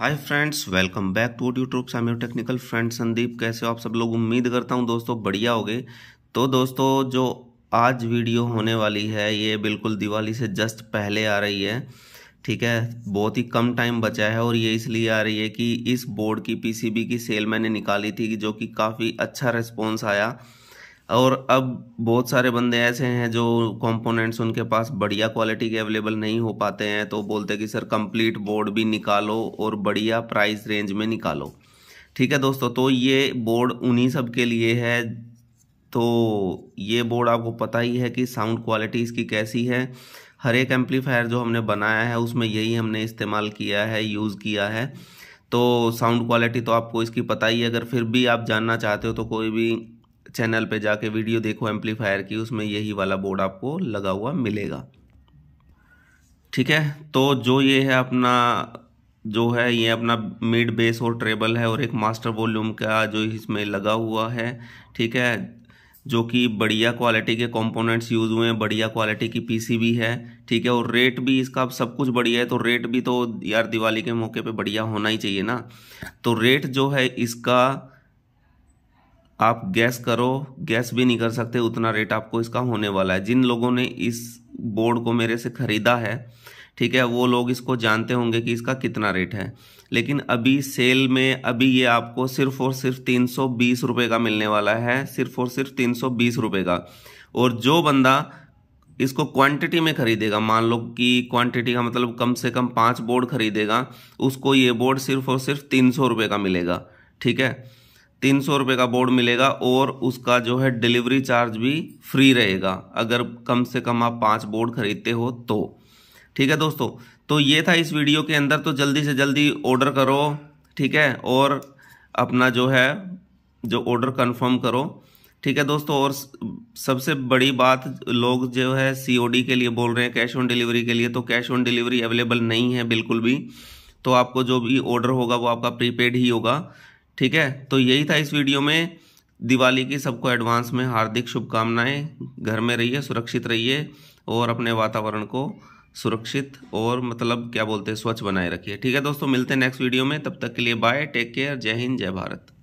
hi friends welcome back to YouTube troop technical friend Sandeep कैसे हो आप सब लोग उम्मीद करता हूँ दोस्तों बढ़िया हो गए तो दोस्तों जो आज वीडियो होने वाली है ये बिल्कुल दिवाली से जस्ट पहले आ रही है ठीक है बहुत ही कम टाइम बचा है और ये इसलिए आ रही है कि इस बोर्ड की पीसीबी की सेल मैंने निकाली थी जो कि काफ़ी अच्छा रिस्पॉन्स आया और अब बहुत सारे बंदे ऐसे हैं जो कंपोनेंट्स उनके पास बढ़िया क्वालिटी के अवेलेबल नहीं हो पाते हैं तो बोलते हैं कि सर कंप्लीट बोर्ड भी निकालो और बढ़िया प्राइस रेंज में निकालो ठीक है दोस्तों तो ये बोर्ड उन्हीं सब के लिए है तो ये बोर्ड आपको पता ही है कि साउंड क्वालिटी इसकी कैसी है हर एक एम्पलीफायर जो हमने बनाया है उसमें यही हमने इस्तेमाल किया है यूज़ किया है तो साउंड क्वालिटी तो आपको इसकी पता ही है अगर फिर भी आप जानना चाहते हो तो कोई भी चैनल पे जाके वीडियो देखो एम्पलीफायर की उसमें यही वाला बोर्ड आपको लगा हुआ मिलेगा ठीक है तो जो ये है अपना जो है ये अपना मिड बेस और ट्रेबल है और एक मास्टर वॉल्यूम का जो इसमें लगा हुआ है ठीक है जो कि बढ़िया क्वालिटी के कंपोनेंट्स यूज़ हुए हैं बढ़िया क्वालिटी की पीसीबी है ठीक है और रेट भी इसका अब सब कुछ बढ़िया है तो रेट भी तो यार दिवाली के मौके पे बढ़िया होना ही चाहिए ना तो रेट जो है इसका आप गैस करो गैस भी नहीं कर सकते उतना रेट आपको इसका होने वाला है जिन लोगों ने इस बोर्ड को मेरे से ख़रीदा है ठीक है वो लोग इसको जानते होंगे कि इसका कितना रेट है लेकिन अभी सेल में अभी ये आपको सिर्फ और सिर्फ तीन सौ बीस रुपये का मिलने वाला है सिर्फ और सिर्फ तीन सौ बीस रुपये का और जो बंदा इसको क्वांटिटी में खरीदेगा मान लो कि क्वांटिटी का मतलब कम से कम पाँच बोर्ड खरीदेगा उसको ये बोर्ड सिर्फ और सिर्फ तीन सौ रुपये का मिलेगा ठीक है तीन सौ रुपये का बोर्ड मिलेगा और उसका जो है डिलीवरी चार्ज भी फ्री रहेगा अगर कम से कम आप पाँच बोर्ड खरीदते हो तो ठीक है दोस्तों तो ये था इस वीडियो के अंदर तो जल्दी से जल्दी ऑर्डर करो ठीक है और अपना जो है जो ऑर्डर कंफर्म करो ठीक है दोस्तों और सबसे बड़ी बात लोग जो है सीओडी के लिए बोल रहे हैं कैश ऑन डिलीवरी के लिए तो कैश ऑन डिलीवरी अवेलेबल नहीं है बिल्कुल भी तो आपको जो भी ऑर्डर होगा वो आपका प्रीपेड ही होगा ठीक है तो यही था इस वीडियो में दिवाली की सबको एडवांस में हार्दिक शुभकामनाएं घर में रहिए सुरक्षित रहिए और अपने वातावरण को सुरक्षित और मतलब क्या बोलते हैं स्वच्छ बनाए रखिए ठीक है दोस्तों मिलते हैं नेक्स्ट वीडियो में तब तक के लिए बाय टेक केयर जय हिंद जय भारत